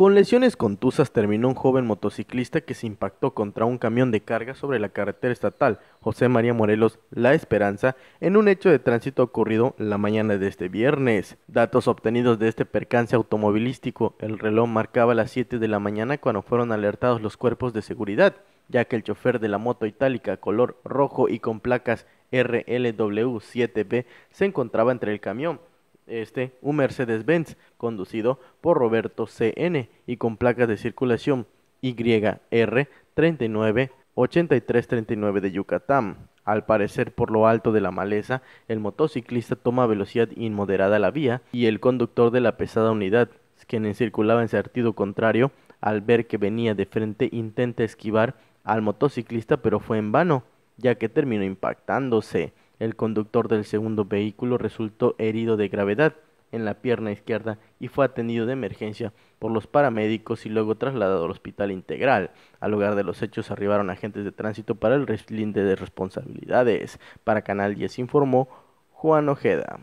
Con lesiones contusas terminó un joven motociclista que se impactó contra un camión de carga sobre la carretera estatal José María Morelos La Esperanza en un hecho de tránsito ocurrido la mañana de este viernes. Datos obtenidos de este percance automovilístico, el reloj marcaba las 7 de la mañana cuando fueron alertados los cuerpos de seguridad, ya que el chofer de la moto itálica color rojo y con placas RLW7B se encontraba entre el camión este un Mercedes-Benz conducido por Roberto CN y con placas de circulación YR398339 de Yucatán. Al parecer por lo alto de la maleza, el motociclista toma velocidad inmoderada la vía y el conductor de la pesada unidad, quien circulaba en sentido contrario, al ver que venía de frente intenta esquivar al motociclista pero fue en vano, ya que terminó impactándose. El conductor del segundo vehículo resultó herido de gravedad en la pierna izquierda y fue atendido de emergencia por los paramédicos y luego trasladado al hospital integral. Al lugar de los hechos arribaron agentes de tránsito para el reslinde de responsabilidades. Para Canal 10 informó Juan Ojeda.